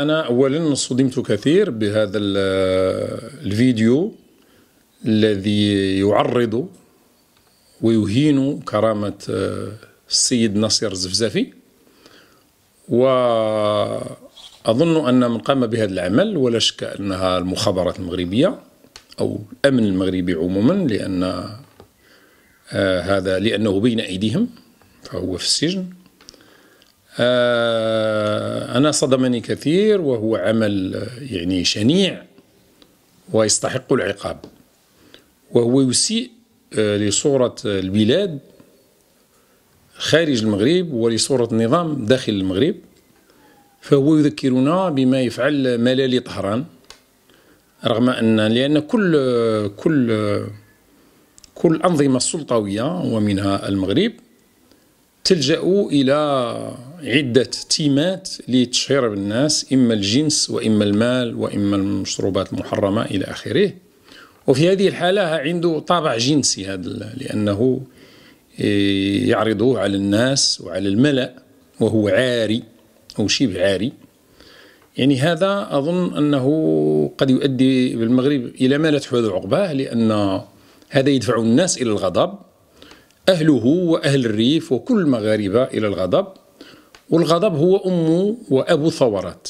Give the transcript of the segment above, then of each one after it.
أنا أولا صدمت كثير بهذا الفيديو الذي يعرض ويهين كرامة آه، السيد نصير الزفزافي وأظن أن من قام بهذا العمل ولا شك أنها المخابرات المغربية أو الأمن المغربي عموما لأن آه، هذا لأنه بين أيديهم فهو في السجن آه، أنا صدمني كثير وهو عمل آه، يعني شنيع ويستحق العقاب وهو يسيء آه، لصورة البلاد خارج المغرب ولصورة النظام داخل المغرب فهو يذكرنا بما يفعل ملالي طهران رغم أن لأن كل كل كل الأنظمة السلطوية ومنها المغرب تلجأوا إلى عدة تيمات لتشهير بالناس إما الجنس وإما المال وإما المشروبات المحرمة إلى آخره وفي هذه الحالة عنده طابع جنسي هذا لأنه إيه، يعرضه على الناس وعلى الملأ وهو عاري أو شبه عاري يعني هذا أظن أنه قد يؤدي بالمغرب إلى ما لا تحوذ عقباه لأن هذا يدفع الناس إلى الغضب أهله وأهل الريف وكل المغاربة إلى الغضب والغضب هو أم وأبو الثورات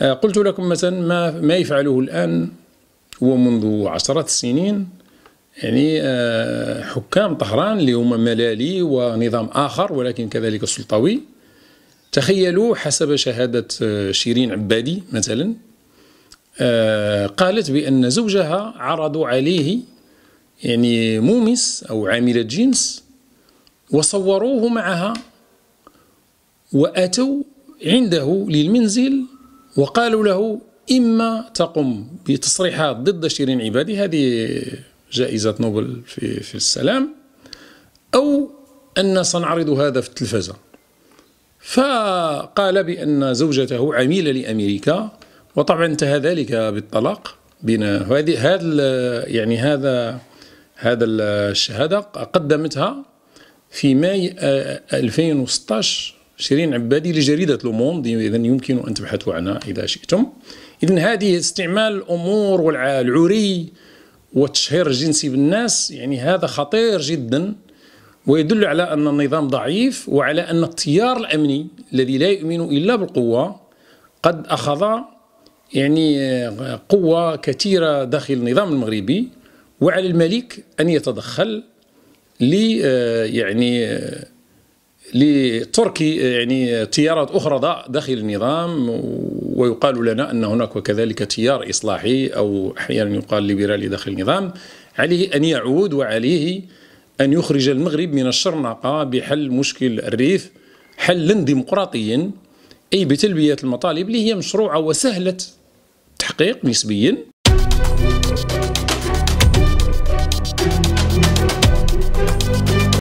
آه، قلت لكم مثلا ما, ما يفعله الآن ومنذ عشرات السنين يعني آه، حكام طهران اللي هما ملالي ونظام آخر ولكن كذلك السلطوي تخيلوا حسب شهادة آه، شيرين عبادي مثلا قالت بأن زوجها عرضوا عليه يعني مومس أو عاملة جنس وصوروه معها وأتوا عنده للمنزل وقالوا له إما تقوم بتصريحات ضد شيرين عبادي هذه جائزة نوبل في, في السلام أو أن سنعرض هذا في التلفزة فقال بأن زوجته عميلة لأمريكا وطبعا انتهى ذلك بالطلاق بين هذه هذا يعني هذا هذا الشهادة قدمتها في ماي 2016 آه، شيرين عبادي لجريدة لوموند إذا يمكن أن تبحثوا عنها إذا شئتم إذا هذه استعمال الأمور والعري والتشهير الجنسي بالناس يعني هذا خطير جدا ويدل على أن النظام ضعيف وعلى أن التيار الأمني الذي لا يؤمن إلا بالقوة قد أخذ يعني آه، قوة كثيرة داخل النظام المغربي وعلى الملك أن يتدخل ل آه، يعني آه، لترك آه، يعني تيارات أخرى داخل النظام ويقال لنا أن هناك كذلك تيار إصلاحي أو أحيانا يقال ليبرالي داخل النظام عليه أن يعود وعليه أن يخرج المغرب من الشرنقة بحل مشكل الريف حلا ديمقراطيا أي بتلبية المطالب اللي هي مشروعة وسهلة تحقيق نسبيا